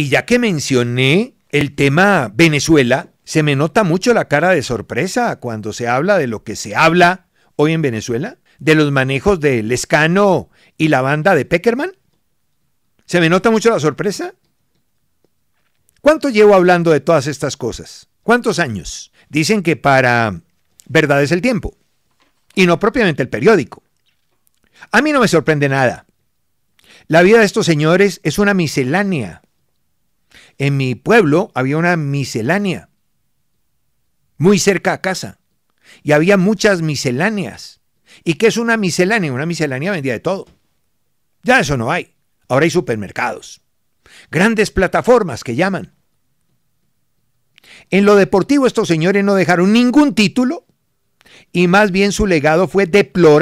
Y ya que mencioné el tema Venezuela, se me nota mucho la cara de sorpresa cuando se habla de lo que se habla hoy en Venezuela, de los manejos de Lescano y la banda de Peckerman. ¿Se me nota mucho la sorpresa? ¿Cuánto llevo hablando de todas estas cosas? ¿Cuántos años? Dicen que para verdad es el tiempo y no propiamente el periódico. A mí no me sorprende nada. La vida de estos señores es una miscelánea en mi pueblo había una miscelánea muy cerca a casa y había muchas misceláneas. ¿Y qué es una miscelánea? Una miscelánea vendía de todo. Ya eso no hay. Ahora hay supermercados. Grandes plataformas que llaman. En lo deportivo estos señores no dejaron ningún título y más bien su legado fue deplorar.